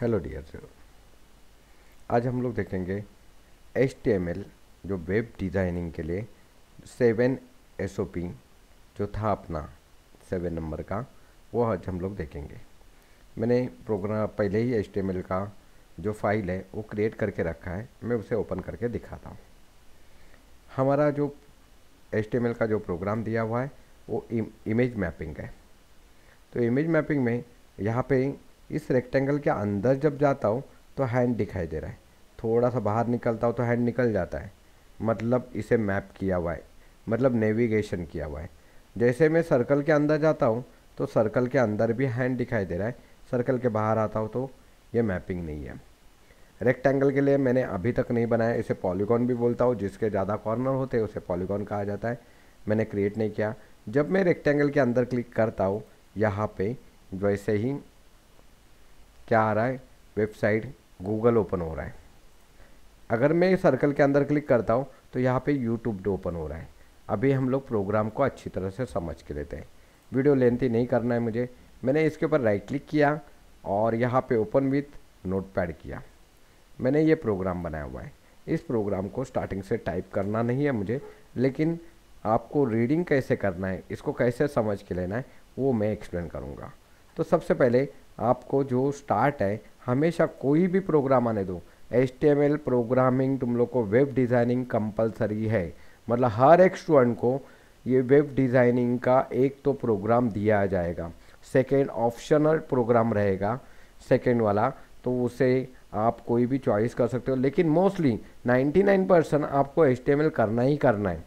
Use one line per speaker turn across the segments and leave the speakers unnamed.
hello dear आज हम लोग देखेंगे एच जो वेब डिज़ाइनिंग के लिए सेवन एस जो था अपना सेवन नंबर का वो आज हम लोग देखेंगे मैंने प्रोग्राम पहले ही एच का जो फाइल है वो क्रिएट करके रखा है मैं उसे ओपन करके दिखाता हूँ हमारा जो एच का जो प्रोग्राम दिया हुआ है वो इमेज मैपिंग है तो इमेज मैपिंग में यहाँ पे इस रेक्टेंगल के अंदर जब जाता हूँ तो हैंड दिखाई दे रहा है थोड़ा सा बाहर निकलता हूँ तो हैंड निकल जाता है मतलब इसे मैप किया हुआ है मतलब नेविगेशन किया हुआ है जैसे मैं सर्कल के अंदर जाता हूँ तो सर्कल के अंदर भी हैंड दिखाई दे रहा है सर्कल के बाहर आता हूँ तो ये मैपिंग नहीं है रेक्टेंगल के लिए मैंने अभी तक नहीं बनाया इसे पॉलीगॉन भी बोलता हूँ जिसके ज़्यादा कॉर्नर होते हैं उसे पॉलीगॉन कहा जाता है मैंने क्रिएट नहीं किया जब मैं रेक्टेंगल के अंदर क्लिक करता हूँ यहाँ पे वैसे ही क्या आ रहा है वेबसाइट गूगल ओपन हो रहा है अगर मैं सर्कल के अंदर क्लिक करता हूँ तो यहाँ पे यूट्यूब ओपन हो रहा है अभी हम लोग प्रोग्राम को अच्छी तरह से समझ के लेते हैं वीडियो लेंथी नहीं करना है मुझे मैंने इसके ऊपर राइट क्लिक किया और यहाँ पे ओपन विथ नोट किया मैंने ये प्रोग्राम बनाया हुआ है इस प्रोग्राम को स्टार्टिंग से टाइप करना नहीं है मुझे लेकिन आपको रीडिंग कैसे करना है इसको कैसे समझ के लेना है वो मैं एक्सप्लेन करूँगा तो सबसे पहले आपको जो स्टार्ट है हमेशा कोई भी प्रोग्राम आने दो एच प्रोग्रामिंग तुम लोग को वेब डिज़ाइनिंग कंपलसरी है मतलब हर एक स्टूडेंट को ये वेब डिज़ाइनिंग का एक तो प्रोग्राम दिया जाएगा सेकेंड ऑप्शनल प्रोग्राम रहेगा सेकेंड वाला तो उसे आप कोई भी चॉइस कर सकते हो लेकिन मोस्टली 99 परसेंट आपको एच करना ही करना है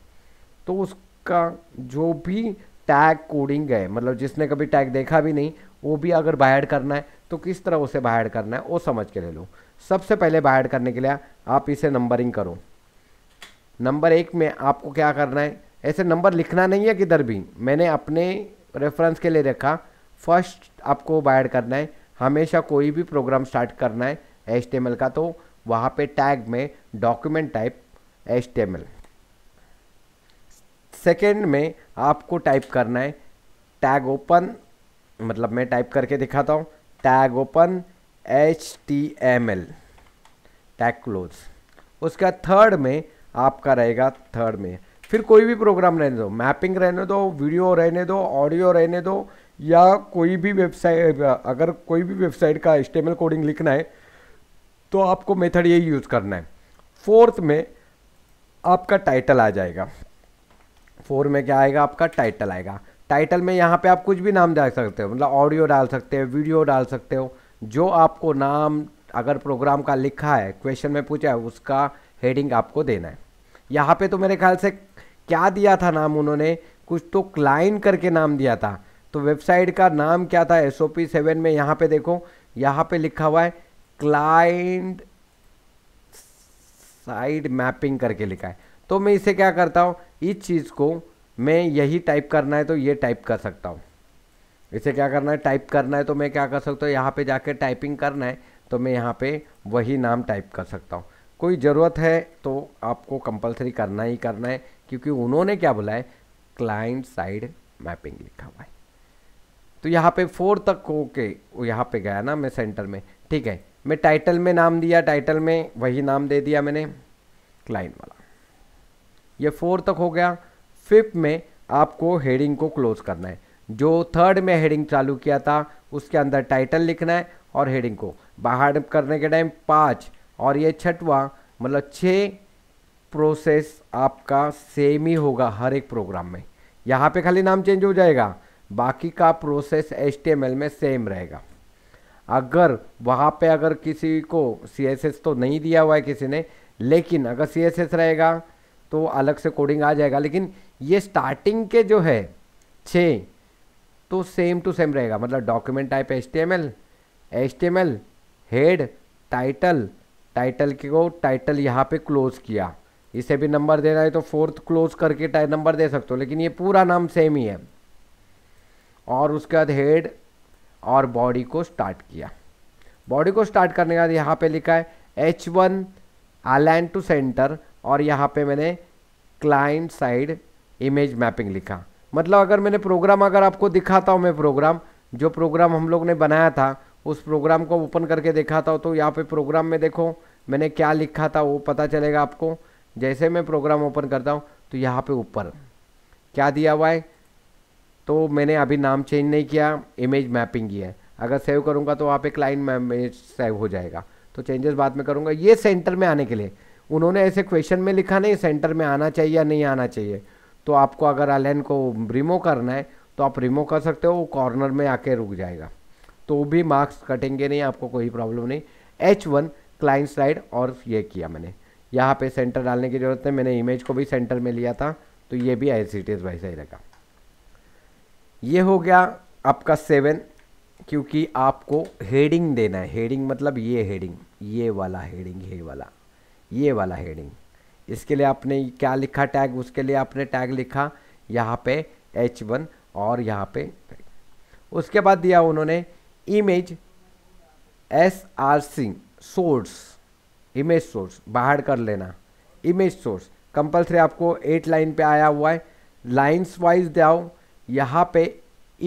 तो उसका जो भी टैग कोडिंग है मतलब जिसने कभी टैग देखा भी नहीं वो भी अगर बाय करना है तो किस तरह उसे बाय करना है वो समझ के ले लो सबसे पहले बाहर करने के लिए आप इसे नंबरिंग करो नंबर एक में आपको क्या करना है ऐसे नंबर लिखना नहीं है किधर भी मैंने अपने रेफरेंस के लिए रखा फर्स्ट आपको बाय करना है हमेशा कोई भी प्रोग्राम स्टार्ट करना है एच का तो वहाँ पे टैग में डॉक्यूमेंट टाइप एच सेकेंड में आपको टाइप करना है टैग ओपन मतलब मैं टाइप करके दिखाता हूँ tag open H T M L tag close उसके बाद थर्ड में आपका रहेगा थर्ड में फिर कोई भी प्रोग्राम रहने दो मैपिंग रहने दो वीडियो रहने दो ऑडियो रहने दो या कोई भी वेबसाइट अगर कोई भी वेबसाइट का स्टेमल कोडिंग लिखना है तो आपको मेथड यही यूज़ करना है फोर्थ में आपका टाइटल आ जाएगा फोर में क्या आएगा आपका टाइटल आएगा टाइटल में यहाँ पे आप कुछ भी नाम डाल सकते हो मतलब ऑडियो डाल सकते हो वीडियो डाल सकते हो जो आपको नाम अगर प्रोग्राम का लिखा है क्वेश्चन में पूछा है उसका हेडिंग आपको देना है यहाँ पे तो मेरे ख्याल से क्या दिया था नाम उन्होंने कुछ तो क्लाइन करके नाम दिया था तो वेबसाइट का नाम क्या था एस ओ पी सेवन में यहाँ पे देखो यहाँ पे लिखा हुआ है क्लाइंट साइड मैपिंग करके लिखा है तो मैं इसे क्या करता हूँ इस चीज़ को मैं यही टाइप करना है तो ये टाइप कर सकता हूँ इसे क्या करना है टाइप करना है तो मैं क्या कर सकता हूँ यहाँ पे जाके टाइपिंग करना है तो मैं यहाँ पे वही नाम टाइप कर सकता हूँ कोई ज़रूरत है तो आपको कंपलसरी करना ही करना है क्योंकि उन्होंने क्या बोला है क्लाइंट साइड मैपिंग लिखा हुआ है तो यहाँ पे फोर तक के यहाँ पे गया ना मैं सेंटर में ठीक है मैं टाइटल में नाम दिया टाइटल में वही नाम दे दिया मैंने क्लाइंट वाला ये फोर तक हो गया फिफ्थ में आपको हेडिंग को क्लोज करना है जो थर्ड में हेडिंग चालू किया था उसके अंदर टाइटल लिखना है और हेडिंग को बाहर करने के टाइम पाँच और ये छठवा मतलब छः प्रोसेस आपका सेम ही होगा हर एक प्रोग्राम में यहाँ पे खाली नाम चेंज हो जाएगा बाकी का प्रोसेस एच में सेम रहेगा अगर वहाँ पे अगर किसी को सी तो नहीं दिया हुआ है किसी ने लेकिन अगर सी रहेगा तो अलग से कोडिंग आ जाएगा लेकिन ये स्टार्टिंग के जो है छ तो सेम टू सेम रहेगा मतलब document type H T M L H T M L head title title को टाइटल यहाँ पे क्लोज किया इसे भी नंबर देना है तो फोर्थ क्लोज करके नंबर दे सकते हो लेकिन ये पूरा नाम सेम ही है और उसके बाद हेड और बॉडी को स्टार्ट किया बॉडी को स्टार्ट करने के बाद यहाँ पे लिखा है एच वन आलैंड टू सेंटर और यहाँ पे मैंने क्लाइंट साइड इमेज मैपिंग लिखा मतलब अगर मैंने प्रोग्राम अगर आपको दिखाता हूँ मैं प्रोग्राम जो प्रोग्राम हम लोग ने बनाया था उस प्रोग्राम को ओपन करके दिखाता हूँ तो यहाँ पे प्रोग्राम में देखो मैंने क्या लिखा था वो पता चलेगा आपको जैसे मैं प्रोग्राम ओपन करता हूँ तो यहाँ पे ऊपर क्या दिया हुआ है तो मैंने अभी नाम चेंज नहीं किया इमेज मैपिंग की है अगर सेव करूँगा तो वहाँ पे क्लाइंट मैम सेव हो जाएगा तो चेंजेस बाद में करूँगा ये सेंटर में आने के लिए उन्होंने ऐसे क्वेश्चन में लिखा नहीं सेंटर में आना चाहिए या नहीं आना चाहिए तो आपको अगर अलैन को रिमो करना है तो आप रिमो कर सकते हो वो कॉर्नर में आके रुक जाएगा तो भी मार्क्स कटेंगे नहीं आपको कोई प्रॉब्लम नहीं एच वन क्लाइंट साइड और ये किया मैंने यहाँ पे सेंटर डालने की ज़रूरत है मैंने इमेज को भी सेंटर में लिया था तो ये भी आई सी टी वैसा ही रहेगा ये हो गया आपका सेवन क्योंकि आपको हेडिंग देना है हेडिंग मतलब ये हेडिंग ये वाला हेडिंग ये वाला ये वाला हेडिंग इसके लिए आपने क्या लिखा टैग उसके लिए आपने टैग लिखा यहाँ पे एच वन और यहाँ पे उसके बाद दिया उन्होंने image S R C source image source बाहर कर लेना इमेज सोर्स कंपलसरी आपको एट लाइन पे आया हुआ है लाइन्स वाइज जाओ यहाँ पे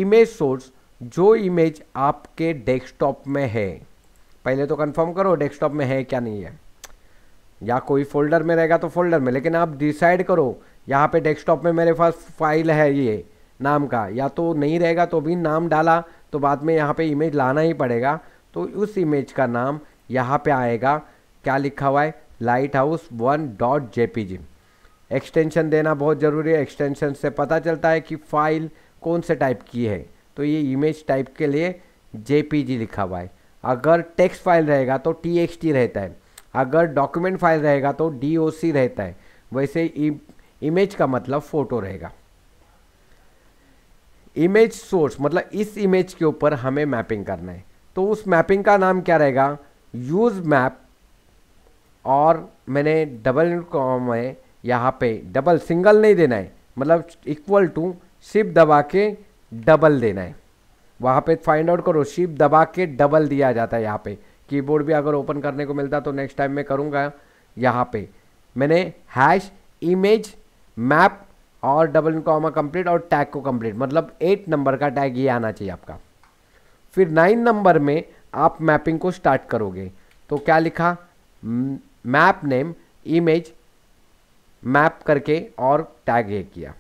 इमेज सोर्स जो इमेज आपके डेस्कटॉप में है पहले तो कंफर्म करो डेस्कटॉप में है क्या नहीं है या कोई फोल्डर में रहेगा तो फोल्डर में लेकिन आप डिसाइड करो यहाँ पे डेस्कटॉप में मेरे पास फाइल है ये नाम का या तो नहीं रहेगा तो भी नाम डाला तो बाद में यहाँ पे इमेज लाना ही पड़ेगा तो उस इमेज का नाम यहाँ पे आएगा क्या लिखा हुआ है lighthouse one dot J P G extension देना बहुत ज़रूरी है एक्सटेंशन से पता चलता है कि फाइल कौन से टाइप की है तो ये इमेज टाइप के लिए जे पी जी लिखा हुआ है अगर टेक्स्ट फाइल रहेगा तो टी एक्स टी रहता है अगर डॉक्यूमेंट फाइल रहेगा तो डी रहता है वैसे इमेज का मतलब फ़ोटो रहेगा इमेज सोर्स मतलब इस इमेज के ऊपर हमें मैपिंग करना है तो उस मैपिंग का नाम क्या रहेगा यूज़ मैप और मैंने डबल कॉम है यहाँ पे डबल सिंगल नहीं देना है मतलब इक्वल टू शिप दबा के डबल देना है वहाँ पे फाइंड आउट करो शिप दबा के डबल दिया जाता है यहाँ पे कीबोर्ड भी अगर ओपन करने को मिलता तो नेक्स्ट टाइम मैं करूँगा यहाँ पे मैंने हैश इमेज मैप और डबल कॉमा कंप्लीट और टैग को कंप्लीट मतलब एट नंबर का टैग ये आना चाहिए आपका फिर नाइन नंबर में आप मैपिंग को स्टार्ट करोगे तो क्या लिखा मैप नेम इमेज मैप करके और टैग ये किया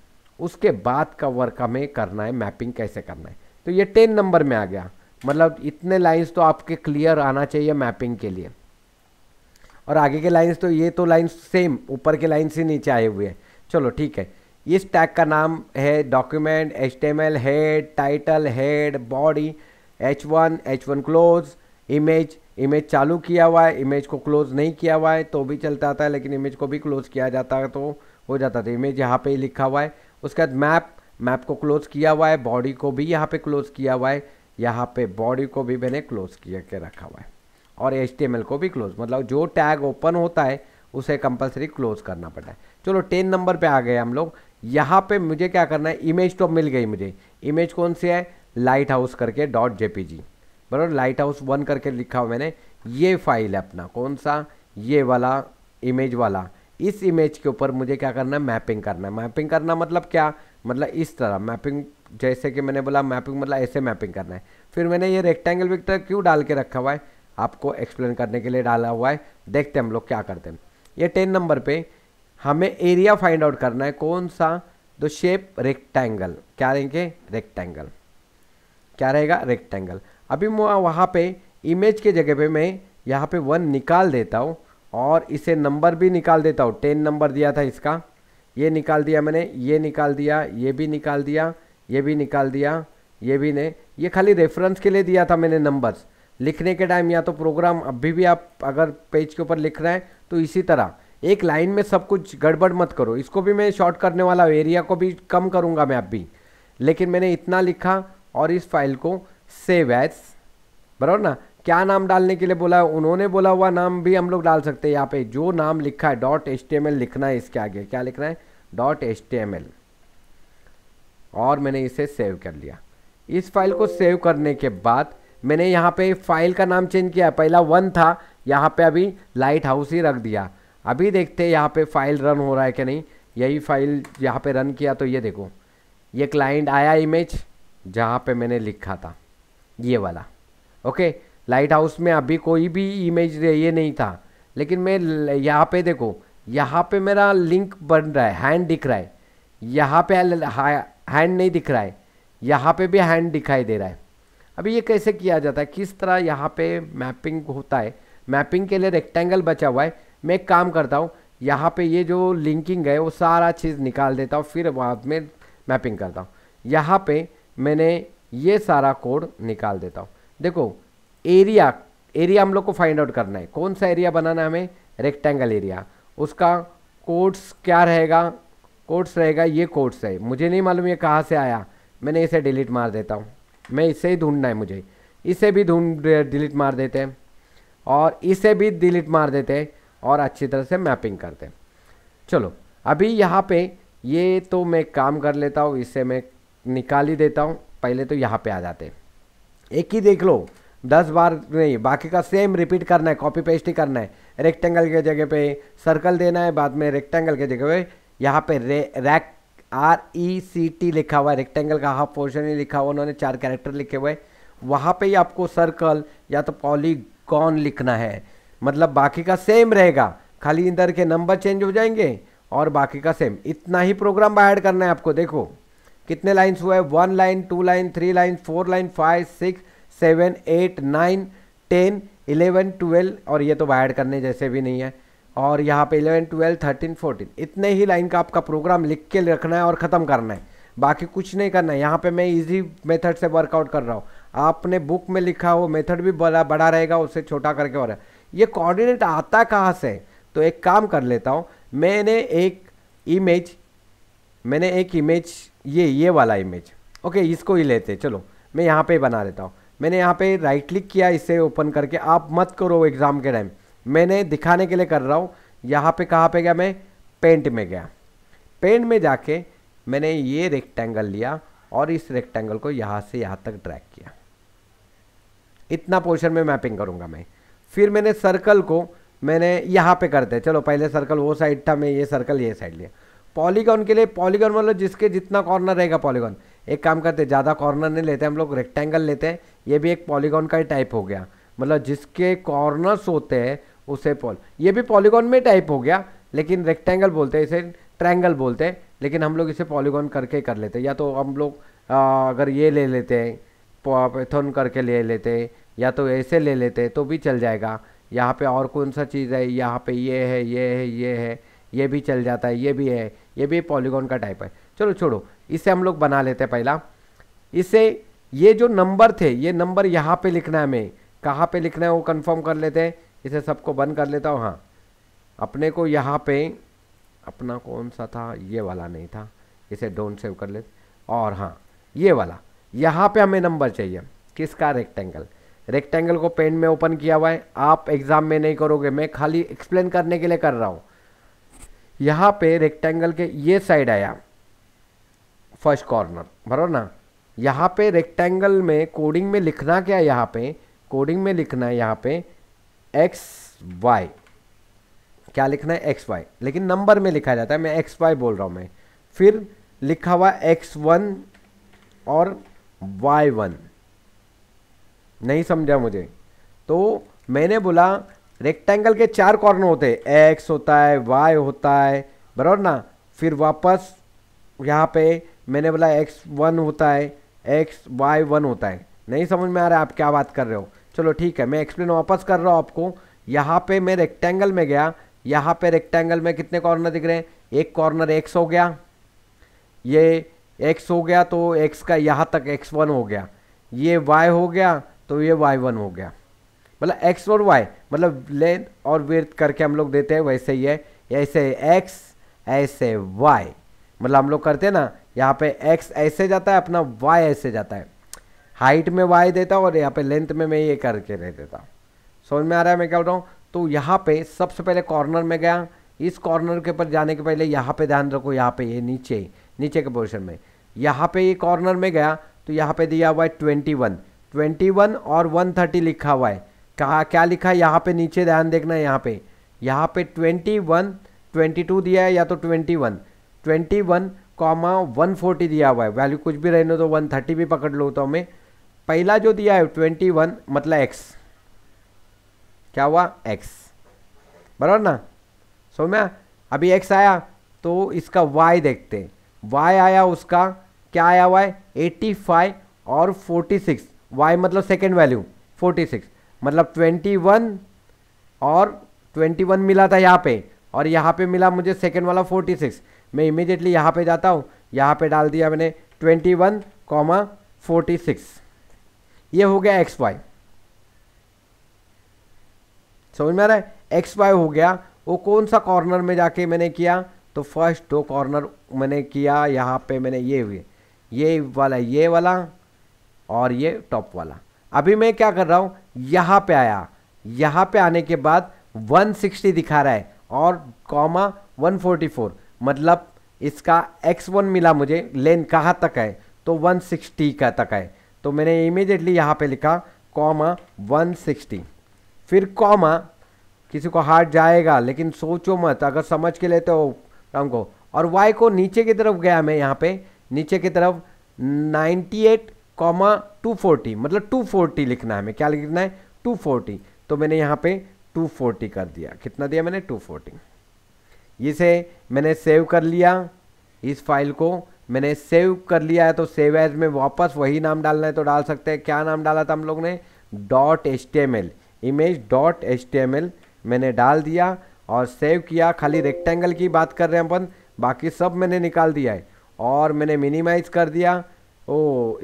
उसके बाद का वर्क हमें करना है मैपिंग कैसे करना है तो ये टेन नंबर में आ गया मतलब इतने लाइंस तो आपके क्लियर आना चाहिए मैपिंग के लिए और आगे के लाइंस तो ये तो लाइंस सेम ऊपर के लाइंस से नीचे आए हुए हैं चलो ठीक है इस टैग का नाम है document H head title head body H one H one close image image चालू किया हुआ है इमेज को क्लोज नहीं किया हुआ है तो भी चलता आता है लेकिन इमेज को भी क्लोज किया जाता है तो हो जाता था इमेज तो यहाँ पे लिखा हुआ है उसके बाद मैप मैप को क्लोज किया हुआ है बॉडी को भी यहाँ पे क्लोज किया हुआ है यहाँ पे बॉडी को भी मैंने क्लोज किया के रखा हुआ है और एच को भी क्लोज मतलब जो टैग ओपन होता है उसे कंपलसरी क्लोज करना पड़ता है चलो टेन नंबर पे आ गए हम लोग यहाँ पे मुझे क्या करना है इमेज तो मिल गई मुझे इमेज कौन सी है लाइट हाउस करके डॉट जे बराबर लाइट हाउस वन करके लिखा हुआ मैंने ये फाइल है अपना कौन सा ये वाला इमेज वाला इस इमेज के ऊपर मुझे क्या करना है मैपिंग करना है मैपिंग करना मतलब क्या मतलब इस तरह मैपिंग जैसे कि मैंने बोला मैपिंग मतलब ऐसे मैपिंग करना है फिर मैंने ये रेक्टेंगल विक्टर क्यों डाल के रखा हुआ है आपको एक्सप्लेन करने के लिए डाला हुआ है देखते हैं हम लोग क्या करते हैं ये टेन नंबर पे हमें एरिया फाइंड आउट करना है कौन सा द शेप रेक्टेंगल क्या रहेंगे रेक्टेंगल क्या रहेगा रेक्टेंगल अभी वहाँ पे इमेज के जगह पे मैं यहाँ पे वन निकाल देता हूँ और इसे नंबर भी निकाल देता हूँ टेन नंबर दिया था इसका ये निकाल दिया मैंने ये निकाल दिया ये भी निकाल दिया ये भी निकाल दिया ये भी ने ये खाली रेफरेंस के लिए दिया था मैंने नंबर्स लिखने के टाइम या तो प्रोग्राम अभी भी आप अगर पेज के ऊपर लिख रहे हैं तो इसी तरह एक लाइन में सब कुछ गड़बड़ मत करो इसको भी मैं शॉर्ट करने वाला हूँ एरिया को भी कम करूँगा मैं अभी लेकिन मैंने इतना लिखा और इस फाइल को सेव एज बराबर ना क्या नाम डालने के लिए बोला है उन्होंने बोला हुआ नाम भी हम लोग डाल सकते हैं यहाँ पे जो नाम लिखा है डॉट एच लिखना है इसके आगे क्या लिखना है डॉट एच और मैंने इसे सेव कर लिया इस फाइल को सेव करने के बाद मैंने यहाँ पे फाइल का नाम चेंज किया पहला वन था यहाँ पे अभी लाइट हाउस ही रख दिया अभी देखते हैं यहाँ पे फाइल रन हो रहा है कि नहीं यही फाइल यहाँ पे रन किया तो ये देखो ये क्लाइंट आया इमेज जहाँ पे मैंने लिखा था ये वाला ओके लाइट हाउस में अभी कोई भी इमेज ये नहीं था लेकिन मैं यहाँ पे देखो यहाँ पे मेरा लिंक बन रहा है हैंड दिख रहा है यहाँ पे हैंड नहीं दिख रहा है यहाँ पे भी हैंड दिखाई दे रहा है अभी ये कैसे किया जाता है किस तरह यहाँ पे मैपिंग होता है मैपिंग के लिए रेक्टेंगल बचा हुआ है मैं एक काम करता हूँ यहाँ पे ये जो लिंकिंग है वो सारा चीज़ निकाल देता हूँ फिर बाद में मैपिंग करता हूँ यहाँ पे मैंने ये सारा कोड निकाल देता हूँ देखो एरिया एरिया हम लोग को फाइंड आउट करना है कौन सा एरिया बनाना है हमें रेक्टेंगल एरिया उसका कोड्स क्या रहेगा कोट्स रहेगा ये कोट्स है मुझे नहीं मालूम ये कहाँ से आया मैंने इसे डिलीट मार देता हूँ मैं इसे ही ढूंढना है मुझे इसे भी ढूंढ डिलीट मार देते हैं और इसे भी डिलीट मार देते हैं और अच्छी तरह से मैपिंग करते हैं चलो अभी यहाँ पे ये तो मैं काम कर लेता हूँ इसे मैं निकाल ही देता हूँ पहले तो यहाँ पे आ जाते हैं एक ही देख लो दस बार नहीं बाकी का सेम रिपीट करना है कॉपी पेस्ट ही करना है रेक्टेंगल के जगह पे सर्कल देना है बाद में रेक्टेंगल के जगह पे यहाँ पे रे rect R E C T लिखा हुआ है रेक्टेंगल का हाफ पोर्शन ही लिखा हुआ उन्होंने चार कैरेक्टर लिखे हुए वहाँ पे ही आपको सर्कल या तो पॉलीगॉन लिखना है मतलब बाकी का सेम रहेगा खाली इधर के नंबर चेंज हो जाएंगे और बाकी का सेम इतना ही प्रोग्राम ऐड करना है आपको देखो कितने लाइन्स हुए one line two line three line four line five six seven eight nine ten eleven twelve और ये तो ऐड करने जैसे भी नहीं है और यहाँ पे इलेवन ट्वेल्व थर्टीन फोर्टीन इतने ही लाइन का आपका प्रोग्राम लिख के रखना है और ख़त्म करना है बाकी कुछ नहीं करना है यहाँ पे मैं इजी मेथड से वर्कआउट कर रहा हूँ आपने बुक में लिखा हो मेथड भी बड़ा बड़ा रहेगा उससे छोटा करके हो रहा है ये कोऑर्डिनेट आता कहाँ से तो एक काम कर लेता हूँ मैंने एक इमेज मैंने एक इमेज ये ये वाला इमेज ओके इसको ही लेते चलो मैं यहाँ पर बना लेता हूँ मैंने यहाँ पर राइट क्लिक किया इसे ओपन करके आप मत करो एग्ज़ाम के टाइम मैंने दिखाने के लिए कर रहा हूँ यहाँ पे कहाँ पे गया मैं पेंट में गया पेंट में जाके मैंने ये रेक्टेंगल लिया और इस रेक्टेंगल को यहाँ से यहाँ तक ड्रैग किया इतना पोर्शन में मैपिंग करूँगा मैं फिर मैंने सर्कल को मैंने यहाँ पे करते हैं चलो पहले सर्कल वो साइड था मैं ये सर्कल ये साइड लिया पॉलीगॉन के लिए पॉलीगॉन मतलब जिसके जितना कॉर्नर रहेगा पॉलीगॉन एक काम करते ज़्यादा कॉर्नर नहीं लेते हम लोग रेक्टेंगल लेते हैं ये भी एक पॉलीगॉन का ही टाइप हो गया मतलब जिसके कॉर्नर्स होते हैं उसे पॉल ये भी पॉलीगॉन में टाइप हो गया लेकिन रेक्टेंगल बोलते हैं इसे ट्रैंगल बोलते हैं लेकिन हम लोग इसे पॉलीगॉन करके कर लेते हैं या तो हम लोग अगर ये ले लेते हैं पैथोन करके ले लेते हैं या तो ऐसे ले लेते हैं तो भी चल जाएगा यहाँ पे और कौन सा चीज़ है यहाँ पे ये है ये है ये है ये भी चल जाता है ये भी है ये भी पॉलीगॉन का टाइप है चलो छोड़ो इसे हम लोग बना लेते हैं पहला इसे ये जो नंबर थे ये नंबर यहाँ पे लिखना है हमें कहाँ पे लिखना है वो कंफर्म कर लेते हैं इसे सबको बंद कर लेता हूँ हाँ अपने को यहाँ पे अपना कौन सा था ये वाला नहीं था इसे डोंट सेव कर लेते और हाँ ये वाला यहाँ पे हमें नंबर चाहिए किसका रेक्टेंगल रेक्टेंगल को पेन में ओपन किया हुआ है आप एग्ज़ाम में नहीं करोगे मैं खाली एक्सप्लेन करने के लिए कर रहा हूँ यहाँ पे रेक्टेंगल के ये साइड आया फर्स्ट कॉर्नर बरबर ना यहाँ पे रेक्टेंगल में कोडिंग में लिखना क्या है यहाँ पे कोडिंग में लिखना है यहाँ पे एक्स वाई क्या लिखना है एक्स वाई लेकिन नंबर में लिखा जाता है मैं एक्स वाई बोल रहा हूँ मैं फिर लिखा हुआ एक्स वन और वाई वन नहीं समझा मुझे तो मैंने बोला रेक्टेंगल के चार कॉर्नर होते हैं एक्स होता है वाई होता है बराबर ना फिर वापस यहाँ पे मैंने बोला एक्स वन होता है एक्स वाई वन होता है नहीं समझ में आ रहा है आप क्या बात कर रहे हो चलो ठीक है मैं एक्सप्लेन वापस कर रहा हूँ आपको यहाँ पे मैं रेक्टेंगल में गया यहाँ पे रेक्टेंगल में कितने कॉर्नर दिख रहे हैं एक कॉर्नर एक्स हो गया ये एक्स हो गया तो एक्स का यहाँ तक एक्स वन हो गया ये वाई हो गया तो ये वाई वन हो गया मतलब एक्स और वाई मतलब लेंथ और वेथ करके हम लोग देते हैं वैसे ही है ऐसे एक्स ऐसे वाई मतलब हम लोग करते हैं ना यहाँ पे एक्स ऐसे जाता है अपना वाई ऐसे जाता है हाइट में वाई देता और यहाँ पे लेंथ में मैं ये करके रह देता समझ में आ रहा है मैं क्या बोल रहा हूँ तो यहाँ पे सबसे पहले कॉर्नर में गया इस कॉर्नर के ऊपर जाने के पहले यहाँ पे ध्यान रखो यहाँ पे ये नीचे नीचे के पोर्शन में यहाँ पे ये कॉर्नर में गया तो यहाँ पे दिया हुआ है ट्वेंटी वन ट्वेंटी वन और वन थर्टी लिखा हुआ है कहा क्या लिखा है यहाँ पे नीचे ध्यान देखना है यहाँ पे यहाँ पे ट्वेंटी वन ट्वेंटी टू दिया है या तो twenty one twenty one comma one forty दिया हुआ है वैल्यू कुछ भी रहने तो वन थर्टी भी पकड़ लो तो हमें पहला जो दिया है ट्वेंटी वन मतलब एक्स क्या हुआ एक्स बराबर ना सोम्या अभी एक्स आया तो इसका वाई देखते वाई आया उसका क्या आया हुआ है एट्टी फाइव और फोर्टी सिक्स वाई मतलब सेकेंड वैल्यू फोर्टी सिक्स मतलब ट्वेंटी वन और ट्वेंटी वन मिला था यहाँ पे और यहाँ पे मिला मुझे सेकेंड वाला फोर्टी सिक्स मैं इमीडिएटली यहाँ पे जाता हूँ यहाँ पे डाल दिया मैंने twenty one comma forty six ये हो गया एक्स वाई समझ में आ रहा है एक्स वाई हो गया वो कौन सा कॉर्नर में जाके मैंने किया तो फर्स्ट दो कॉर्नर मैंने किया यहाँ पे मैंने ये हुए ये वाला ये वाला और ये टॉप वाला अभी मैं क्या कर रहा हूँ यहाँ पे आया यहाँ पे आने के बाद 160 दिखा रहा है और कॉमा 144 मतलब इसका x1 मिला मुझे लेन कहाँ तक है तो 160 का तक है तो मैंने इमीडिएटली यहाँ पे लिखा कॉमा 160 फिर कॉमा किसी को हार्ट जाएगा लेकिन सोचो मत अगर समझ के लेते हो काम को और वाई को नीचे की तरफ गया मैं यहाँ पे नीचे की तरफ 98 कॉमा 240 मतलब 240 लिखना है मैं क्या लिखना है 240 तो मैंने यहाँ पे 240 कर दिया कितना दिया मैंने 240 इसे मैंने सेव कर लिया इस फाइल को मैंने सेव कर लिया है तो सेव एज में वापस वही नाम डालना है तो डाल सकते हैं क्या नाम डाला था हम लोग ने dot H image dot H मैंने डाल दिया और सेव किया खाली रेक्टेंगल की बात कर रहे हैं अपन बाकी सब मैंने निकाल दिया है और मैंने मिनिमाइज कर दिया ओ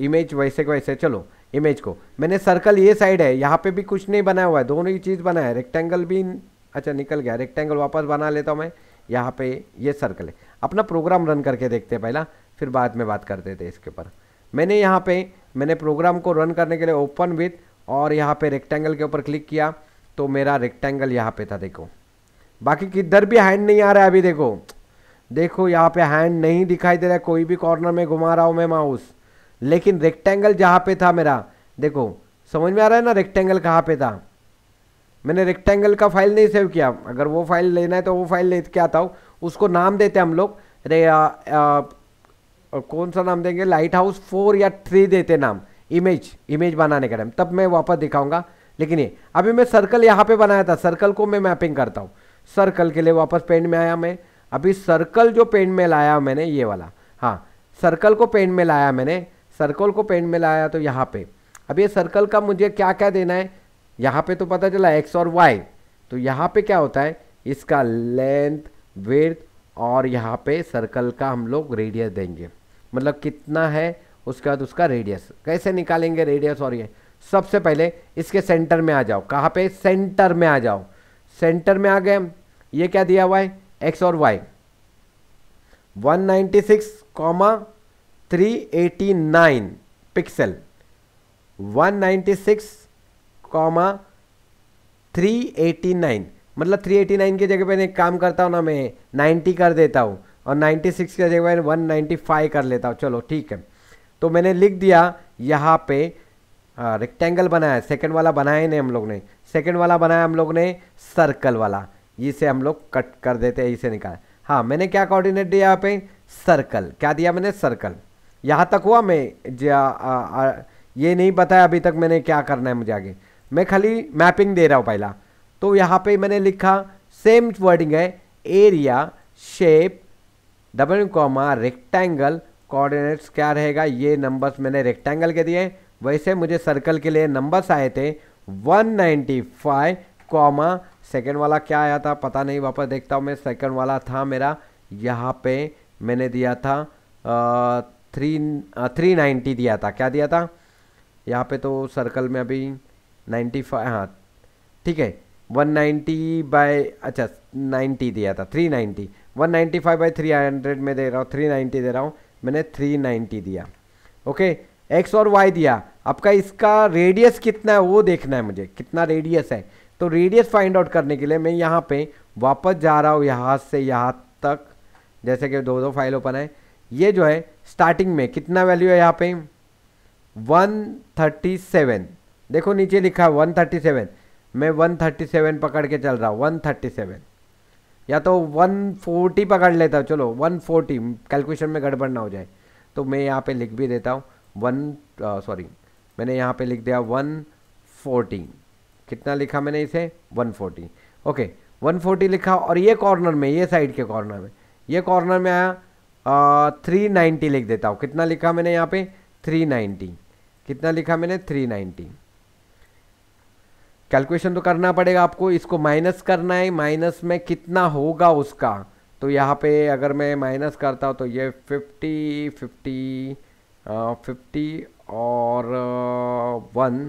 इमेज वैसे के वैसे चलो इमेज को मैंने सर्कल ये साइड है यहाँ पे भी कुछ नहीं बनाया हुआ है दोनों ही चीज़ बना है रेक्टेंगल भी अच्छा निकल गया रेक्टेंगल वापस बना लेता हूँ मैं यहाँ पे ये सर्कल है अपना प्रोग्राम रन करके देखते पहला फिर बाद में बात करते थे इसके ऊपर मैंने यहाँ पे मैंने प्रोग्राम को रन करने के लिए ओपन विथ और यहाँ पे रेक्टेंगल के ऊपर क्लिक किया तो मेरा रेक्टेंगल यहाँ पे था देखो बाकी किधर भी हैंड नहीं आ रहा है अभी देखो देखो यहाँ पे हैंड नहीं दिखाई दे रहा है कोई भी कॉर्नर में घुमा रहा हूँ मैं माउस लेकिन रेक्टेंगल जहाँ पे था मेरा देखो समझ में आ रहा है ना रेक्टेंगल कहाँ पे था मैंने रेक्टेंगल का फाइल नहीं सेव किया अगर वो फाइल लेना है तो वो फाइल लेके आता हूँ उसको नाम देते हम लोग अरे कौन सा नाम देंगे लाइट हाउस फोर या थ्री देते नाम इमेज इमेज बनाने का टाइम तब मैं वापस दिखाऊंगा लेकिन ये अभी मैं सर्कल यहाँ पे बनाया था सर्कल को मैं मैपिंग करता हूँ सर्कल के लिए वापस पेंट में आया मैं अभी सर्कल जो पेंट में लाया मैंने ये वाला हाँ सर्कल को पेंट में लाया मैंने सर्कल को पेंट में लाया तो यहाँ पे अब ये सर्कल का मुझे क्या क्या देना है यहाँ पे तो पता चला एक्स और वाई तो यहाँ पे क्या होता है इसका लेंथ वेर्थ और यहाँ पे सर्कल का हम लोग रेडियस देंगे मतलब कितना है उसके बाद उसका रेडियस कैसे निकालेंगे रेडियस और ये सबसे पहले इसके सेंटर में आ जाओ कहाँ पे सेंटर में आ जाओ सेंटर में आ गए ये क्या दिया हुआ है एक्स और वाई 196 कॉमा पिक्सल 196 कॉमा मतलब 389 की जगह पे एक काम करता हूँ ना मैं 90 कर देता हूँ और 96 की जगह पे 195 कर लेता हूँ चलो ठीक है तो मैंने लिख दिया यहाँ पे रेक्टेंगल बनाया सेकंड वाला बनाया नहीं हम लोग ने सेकंड वाला बनाया हम लोग ने सर्कल वाला इसे हम लोग कट कर देते हैं इसे निकाल हाँ मैंने क्या कोऑर्डिनेट दिया यहाँ पे सर्कल क्या दिया मैंने सर्कल यहाँ तक हुआ मैं जा, ये नहीं बताया अभी तक मैंने क्या करना है मुझे आगे मैं खाली मैपिंग दे रहा हूँ पहला तो यहाँ पे मैंने लिखा सेम वर्डिंग है area shape double comma rectangle coordinates क्या रहेगा ये नंबर्स मैंने रेक्टेंगल के दिए वैसे मुझे सर्कल के लिए नंबर्स आए थे 195 कॉमा सेकेंड वाला क्या आया था पता नहीं वापस देखता हूँ मैं सेकेंड वाला था मेरा यहाँ पे मैंने दिया था थ्री थ्री नाइन्टी दिया था क्या दिया था यहाँ पे तो सर्कल में अभी नाइन्टी फाइव हाँ ठीक है वन नाइन्टी बाई अच्छा नाइन्टी दिया था three ninety one ninety five by three hundred में दे रहा हूँ थ्री नाइन्टी दे रहा हूँ मैंने थ्री नाइन्टी दिया ओके एक्स और वाई दिया आपका इसका रेडियस कितना है वो देखना है मुझे कितना रेडियस है तो रेडियस फाइंड आउट करने के लिए मैं यहाँ पे वापस जा रहा हूँ यहाँ से यहाँ तक जैसे कि दो दो फाइल ओपन है ये जो है स्टार्टिंग में कितना वैल्यू है यहाँ पे 137 देखो नीचे लिखा है वन मैं 137 पकड़ के चल रहा हूँ 137 या तो 140 पकड़ लेता हूँ चलो 140 कैलकुलेशन में गड़बड़ ना हो जाए तो मैं यहाँ पे लिख भी देता हूँ वन सॉरी मैंने यहाँ पे लिख दिया फोर्टी कितना लिखा मैंने इसे 140 ओके 140 लिखा और ये कॉर्नर में ये साइड के कॉर्नर में ये कॉर्नर में आया थ्री नाइन्टी लिख देता हूँ कितना लिखा मैंने यहाँ पे 390 कितना लिखा मैंने 390 कैलकुलेशन तो करना पड़ेगा आपको इसको माइनस करना है माइनस में कितना होगा उसका तो यहाँ पे अगर मैं माइनस करता हूँ तो ये फिफ्टी फिफ्टी फिफ्टी और वन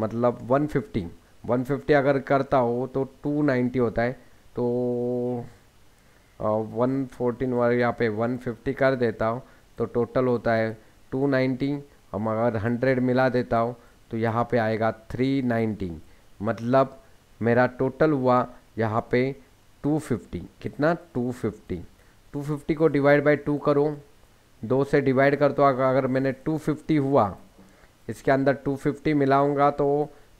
मतलब वन फिफ्टी वन फिफ्टी अगर करता हो तो टू नाइन्टी होता है तो वन फोर्टीन वाले यहाँ पे वन फिफ्टी कर देता हूँ तो टोटल होता है टू नाइन्टी हम अगर हंड्रेड मिला देता हूँ तो यहाँ पे आएगा थ्री नाइन्टी मतलब मेरा टोटल हुआ यहाँ पे टू फिफ्टी कितना टू फिफ्टी टू फिफ्टी को डिवाइड बाई टू करो दो से डिवाइड कर दो अगर मैंने टू फिफ्टी हुआ इसके अंदर टू फिफ्टी मिलाऊँगा तो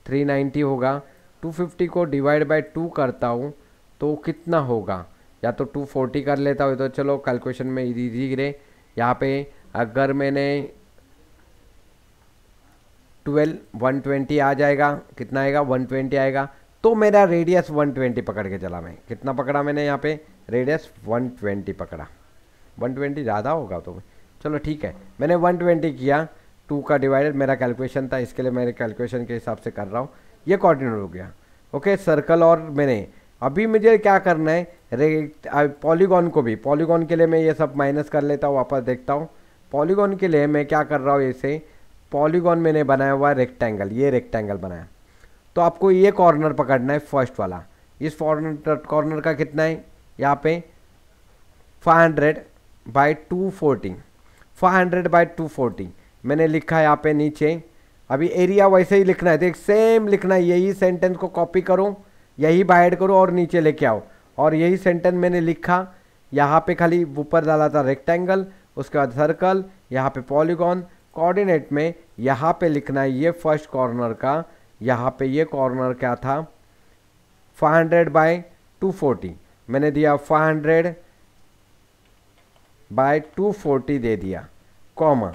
थ्री नाइन्टी होगा टू फिफ्टी को डिवाइड बाई टू करता हूँ तो कितना होगा या तो टू फोर्टी कर लेता हूँ तो चलो कैलकुलेशन में इजी गिरे यहाँ पे अगर मैंने ट्वेल्व वन ट्वेंटी आ जाएगा कितना आएगा वन ट्वेंटी आएगा तो मेरा रेडियस वन ट्वेंटी पकड़ के चला मैं कितना पकड़ा मैंने यहाँ पे रेडियस वन ट्वेंटी पकड़ा वन ट्वेंटी ज़्यादा होगा तो चलो ठीक है मैंने वन ट्वेंटी किया टू का डिवाइडेड मेरा कैलकुलेशन था इसके लिए मेरे कैलकुलेशन के हिसाब से कर रहा हूँ ये कॉर्डिनेट हो गया ओके सर्कल और मैंने अभी मुझे क्या करना है पॉलीगॉन को भी पॉलीगॉन के लिए मैं ये सब माइनस कर लेता हूँ वापस देखता हूँ पॉलीगॉन के लिए मैं क्या कर रहा हूँ इसे पॉलीगॉन मैंने बनाया हुआ है रेक्टेंगल ये रेक्टेंगल बनाया तो आपको ये कॉर्नर पकड़ना है फर्स्ट वाला इस फॉर्नर कॉर्नर का कितना है यहाँ पे 500 hundred by two fourteen five hundred by two fourteen मैंने लिखा है यहाँ पे नीचे अभी एरिया वैसे ही लिखना है देख सेम लिखना है यही सेंटेंस को कॉपी करो यही बाइड करो और नीचे लेके आओ और यही सेंटेंस मैंने लिखा यहाँ पे खाली ऊपर डाला था रेक्टेंगल उसके बाद सर्कल यहाँ पे पॉलीगॉन कोऑर्डिनेट में यहाँ पे लिखना है ये फर्स्ट कॉर्नर का यहाँ पे ये कॉर्नर क्या था 500 हंड्रेड बाई टू मैंने दिया 500 हंड्रेड बाय टू दे दिया कॉमा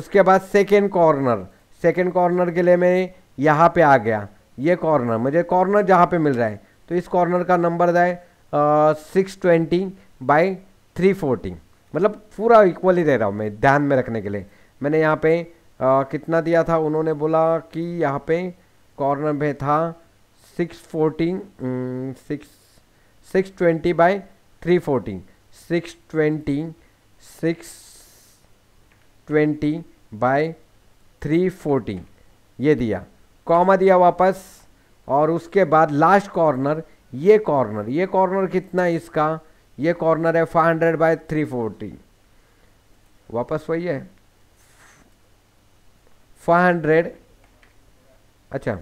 उसके बाद सेकेंड कॉर्नर सेकेंड कॉर्नर के लिए मैं यहाँ पे आ गया ये कॉर्नर मुझे कॉर्नर जहाँ पे मिल रहा है तो इस कॉर्नर का नंबर दें six twenty by three forty मतलब पूरा इक्वली दे रहा हूँ मैं ध्यान में रखने के लिए मैंने यहाँ पे आ, कितना दिया था उन्होंने बोला कि यहाँ पे कॉर्नर में था six fourteen six six twenty by three fourteen six twenty six twenty by three fourteen ये दिया कॉमा दिया वापस और उसके बाद लास्ट कॉर्नर ये कॉर्नर ये कॉर्नर कितना है इसका ये कॉर्नर है five hundred by three forty वापस वही है हंड्रेड अच्छा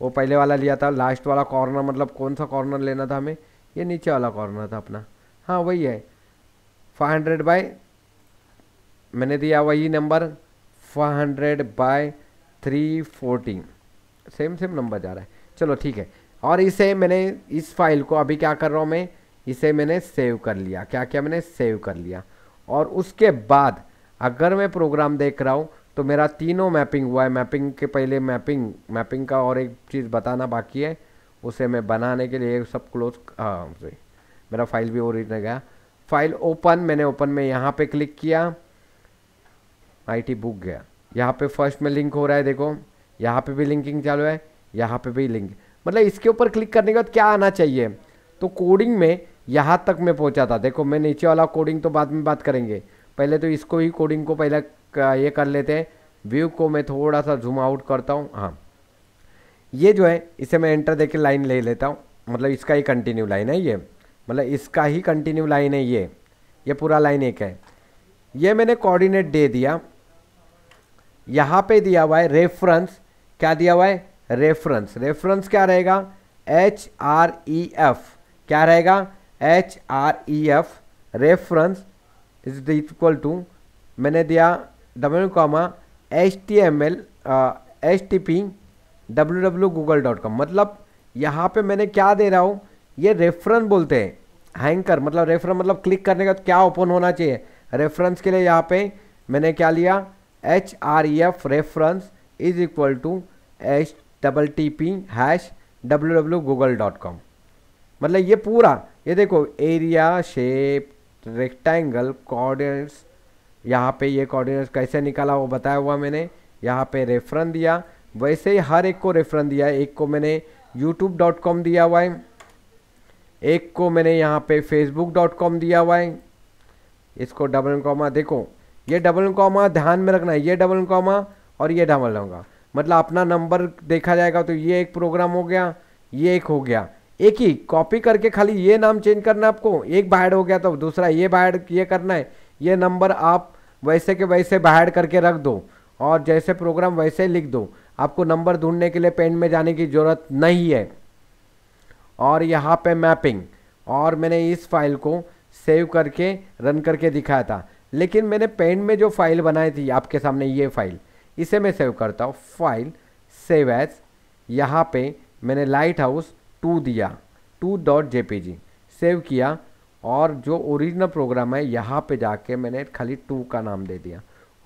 वो पहले वाला लिया था लास्ट वाला कॉर्नर मतलब कौन सा कॉर्नर लेना था हमें ये नीचे वाला कॉर्नर था अपना हाँ वही है फाइव हंड्रेड बाय मैंने दिया वही number five hundred by three fourteen same same number जा रहा है चलो ठीक है और इसे मैंने इस फाइल को अभी क्या कर रहा हूँ मैं इसे मैंने सेव कर लिया क्या क्या मैंने सेव कर लिया और उसके बाद अगर मैं प्रोग्राम देख रहा हूँ तो मेरा तीनों मैपिंग हुआ है मैपिंग के पहले मैपिंग मैपिंग का और एक चीज़ बताना बाकी है उसे मैं बनाने के लिए सब क्लोज हाँ मेरा फाइल भी ओरिजिनल गया फाइल ओपन मैंने ओपन में यहाँ पे क्लिक किया आईटी बुक गया यहाँ पे फर्स्ट में लिंक हो रहा है देखो यहाँ पे भी लिंकिंग चालू है यहाँ पे भी लिंक मतलब इसके ऊपर क्लिक करने के बाद क्या आना चाहिए तो कोडिंग में यहाँ तक मैं पहुँचा था देखो मैं नीचे वाला कोडिंग तो बाद में बात करेंगे पहले तो इसको ही कोडिंग को पहले ये कर लेते हैं व्यू को मैं थोड़ा सा जूम आउट करता हूँ हाँ ये जो है इसे मैं एंटर देके लाइन ले लेता हूँ मतलब इसका ही कंटिन्यू लाइन है ये मतलब इसका ही कंटिन्यू लाइन है ये ये पूरा लाइन एक है ये मैंने कोऑर्डिनेट दे दिया यहाँ पे दिया हुआ है रेफरेंस क्या दिया हुआ है रेफरेंस रेफरेंस क्या रहेगा एच आर ई एफ क्या रहेगा H R E F reference is the equal to मैंने दिया W comma H T M L H T P W W Google dot com मतलब यहाँ पे मैंने क्या दे रहा हूँ ये रेफरेंस बोलते हैं हैंकर मतलब रेफरेंस मतलब क्लिक करने का क्या ओपन होना चाहिए रेफरेंस के लिए यहाँ पे मैंने क्या लिया H R F reference is equal to H double T P hash W W Google dot com मतलब ये पूरा ये देखो एरिया शेप रेक्टेंगल कोऑर्डिनेट्स यहाँ पे ये कोऑर्डिनेट्स कैसे निकाला वो बताया हुआ मैंने यहाँ पे रेफरेंस दिया वैसे ही हर एक को रेफरेंस दिया एक को मैंने यूट्यूब डॉट कॉम दिया हुआ है एक को मैंने यहाँ पे कॉम दिया हुआ है इसको डबल कॉमा देखो ये डबल कॉमा ध्यान में रखना है ये डबल कॉमा और ये डबल होगा मतलब अपना नंबर देखा जाएगा तो ये एक प्रोग्राम हो गया ये एक हो गया एक ही कॉपी करके खाली ये नाम चेंज करना है आपको एक बाहर हो गया तो दूसरा ये बाहर ये करना है ये नंबर आप वैसे के वैसे बाहर करके रख दो और जैसे प्रोग्राम वैसे लिख दो आपको नंबर ढूंढने के लिए पेन में जाने की ज़रूरत नहीं है और यहाँ पे मैपिंग और मैंने इस फाइल को सेव करके रन करके दिखाया था लेकिन मैंने पेन में जो फाइल बनाई थी आपके सामने ये फाइल इसे मैं सेव करता हूँ फाइल सेव एज यहाँ पे मैंने लाइट हाउस टू दिया टू डॉट जे सेव किया और जो ओरिजिनल प्रोग्राम है यहाँ पे जाके मैंने खाली टू का नाम दे दिया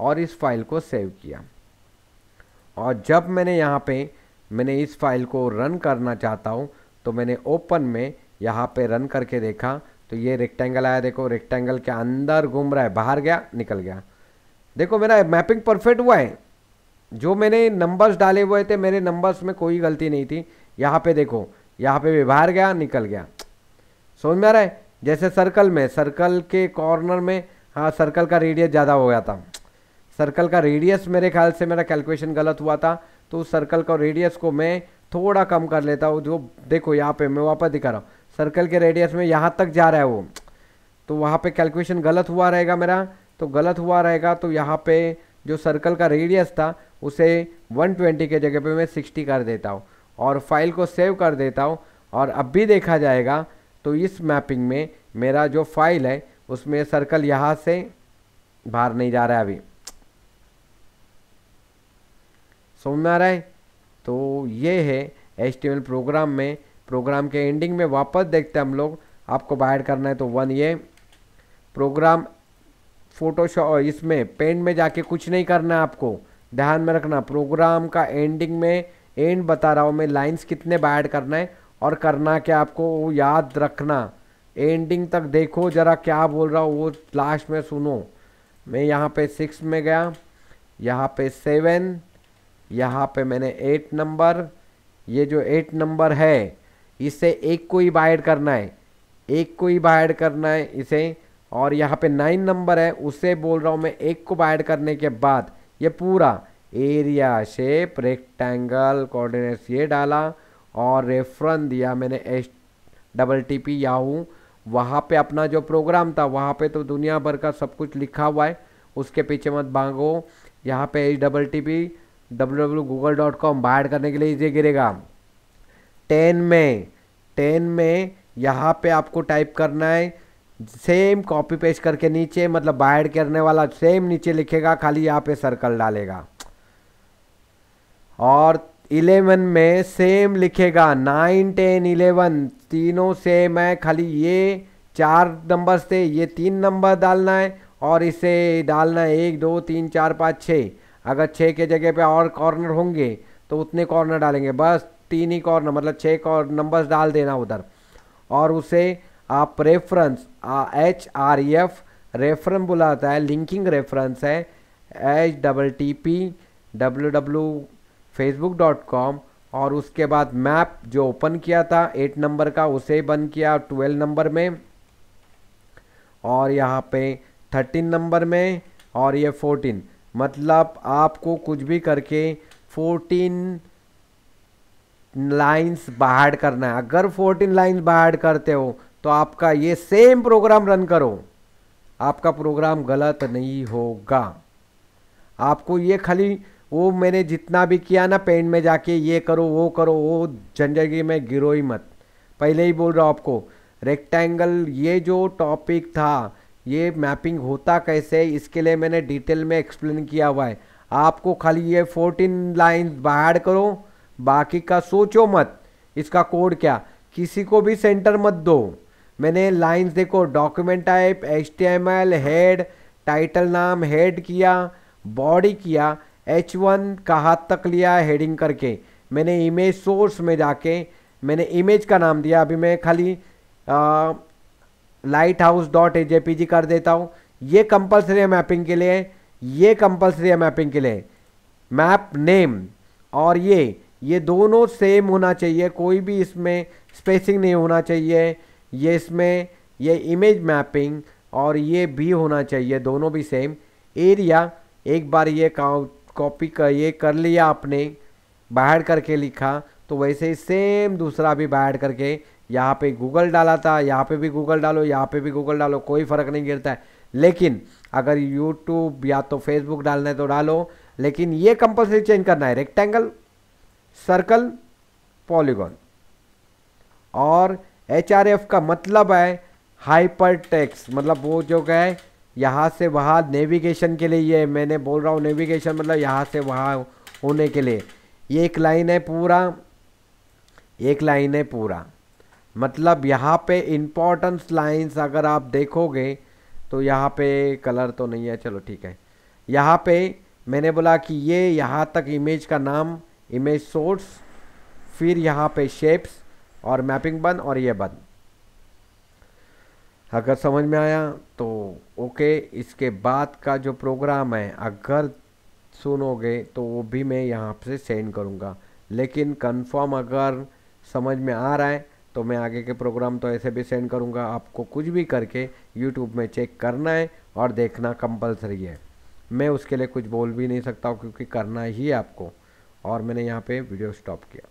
और इस फाइल को सेव किया और जब मैंने यहाँ पे मैंने इस फाइल को रन करना चाहता हूँ तो मैंने ओपन में यहाँ पे रन करके देखा तो ये रेक्टेंगल आया देखो रेक्टेंगल के अंदर घूम रहा है बाहर गया निकल गया देखो मेरा मैपिंग परफेक्ट हुआ है जो मैंने नंबर्स डाले हुए थे मेरे नंबर्स में कोई गलती नहीं थी यहाँ पे देखो यहाँ पे भी बाहर गया निकल गया समझ में आ रहा है जैसे सर्कल में सर्कल के कॉर्नर में हाँ सर्कल का रेडियस ज़्यादा हो गया था सर्कल का रेडियस मेरे ख्याल से मेरा कैलकुलेशन गलत हुआ था तो उस सर्कल का रेडियस को मैं थोड़ा कम कर लेता हूँ जो देखो यहाँ पे मैं वापस दिखा रहा हूँ सर्कल के रेडियस में यहाँ तक जा रहा है वो तो वहाँ पे कैलकुलेशन गलत हुआ रहेगा मेरा तो गलत हुआ रहेगा तो यहाँ पे जो सर्कल का रेडियस था उसे 120 के जगह पे मैं 60 कर देता हूँ और फाइल को सेव कर देता हूँ और अब भी देखा जाएगा तो इस मैपिंग में मेरा जो फाइल है उसमें सर्कल यहाँ से बाहर नहीं जा रहा है अभी समझ में आ रहा है तो ये है एच प्रोग्राम में प्रोग्राम के एंडिंग में वापस देखते हैं हम लोग आपको बाहर करना है तो वन ये प्रोग्राम फोटोशॉप इसमें पेंट में जाके कुछ नहीं करना है आपको ध्यान में रखना प्रोग्राम का एंडिंग में एंड बता रहा हूँ मैं लाइन्स कितने बायड करना है और करना क्या आपको वो याद रखना एंडिंग तक देखो ज़रा क्या बोल रहा हूँ वो लास्ट में सुनो मैं यहाँ पे सिक्स में गया यहाँ पे सेवन यहाँ पे मैंने एट नंबर ये जो एट नंबर है इसे एक को ही बाइड करना है एक को ही बाइड करना है इसे और यहाँ पे नाइन नंबर है उसे बोल रहा हूँ मैं एक को बाइड करने के बाद ये पूरा एरिया शेप रेक्टेंगल कोऑर्डिनेट्स ये डाला और रेफरेंस दिया मैंने H double T P Yahoo वहाँ पे अपना जो प्रोग्राम था वहाँ पे तो दुनिया भर का सब कुछ लिखा हुआ है उसके पीछे मत भागो यहाँ पे H double T P W W Google dot com बाहर करने के लिए इजे गिरेगा टेन में टेन में यहाँ पे आपको टाइप करना है सेम कॉपी पेस्ट करके नीचे मतलब बाहर करने वाला सेम नीचे लिखेगा खाली यहाँ पे सर्कल डालेगा और इलेवन में सेम लिखेगा नाइन टेन इलेवन तीनों सेम है खाली ये चार नंबर से ये तीन नंबर डालना है और इसे डालना है एक दो तीन चार पाँच छः अगर छः के जगह पे और कॉर्नर होंगे तो उतने कॉर्नर डालेंगे बस तीन ही कॉर्नर मतलब छः कॉर्नर नंबर्स डाल देना उधर और उसे आप reference H R F reference बुलाता है लिंकिंग रेफरेंस है H double T P W W Facebook dot com और उसके बाद मैप जो ओपन किया था एट नंबर का उसे बंद किया ट्वेल्व नंबर में और यहाँ पे थर्टीन नंबर में और ये फोर्टीन मतलब आपको कुछ भी करके फोर्टीन लाइंस बाहर करना है अगर फोर्टीन लाइंस बाहर करते हो तो आपका ये सेम प्रोग्राम रन करो आपका प्रोग्राम गलत नहीं होगा आपको ये खाली वो मैंने जितना भी किया ना पेंट में जाके ये करो वो करो वो जिंदगी में गिरो ही मत पहले ही बोल रहा हूँ आपको रेक्टेंगल ये जो टॉपिक था ये मैपिंग होता कैसे इसके लिए मैंने डिटेल में एक्सप्लेन किया हुआ है आपको खाली ये फोर्टीन लाइन्स बाहर करो बाकी का सोचो मत इसका कोड क्या किसी को भी सेंटर मत दो मैंने लाइंस देखो document type H head title नाम हेड किया बॉडी किया एच वन का हाथ तक लिया हेडिंग करके मैंने इमेज सोर्स में जाके मैंने इमेज का नाम दिया अभी मैं खाली lighthouse dot A J P G कर देता हूँ ये कंपलसरी है मैपिंग के लिए ये कंपलसरी है मैपिंग के लिए मैप नेम और ये ये दोनों सेम होना चाहिए कोई भी इसमें स्पेसिंग नहीं होना चाहिए ये इसमें ये इमेज मैपिंग और ये भी होना चाहिए दोनों भी सेम एरिया एक बार ये काउंट कॉपी का ये कर लिया आपने बाहर करके लिखा तो वैसे ही सेम दूसरा भी बाहर करके यहाँ पे गूगल डाला था यहाँ पे भी गूगल डालो यहाँ पे भी गूगल डालो कोई फ़र्क नहीं गिरता है लेकिन अगर यूट्यूब या तो फेसबुक डालना है तो डालो लेकिन ये कंपलसरी चेंज करना है रेक्टेंगल सर्कल पॉलीगॉन और एच का मतलब है हाइपर टेक्स मतलब वो जो है यहाँ से वहाँ नेविगेशन के लिए ये मैंने बोल रहा हूँ नेविगेशन मतलब यहाँ से वहाँ होने के लिए ये एक लाइन है पूरा एक लाइन है पूरा मतलब यहाँ पे इम्पोर्टेंस लाइंस अगर आप देखोगे तो यहाँ पे कलर तो नहीं है चलो ठीक है यहाँ पे मैंने बोला कि ये यहाँ तक इमेज का नाम इमेज सोर्स फिर यहाँ पे शेप्स और मैपिंग बंद और ये बंद अगर समझ में आया तो ओके इसके बाद का जो प्रोग्राम है अगर सुनोगे तो वो भी मैं यहाँ से सेंड करूँगा लेकिन कंफर्म अगर समझ में आ रहा है तो मैं आगे के प्रोग्राम तो ऐसे भी सेंड करूँगा आपको कुछ भी करके यूट्यूब में चेक करना है और देखना कंपलसरी है मैं उसके लिए कुछ बोल भी नहीं सकता क्योंकि करना ही है आपको और मैंने यहाँ पे वीडियो स्टॉप किया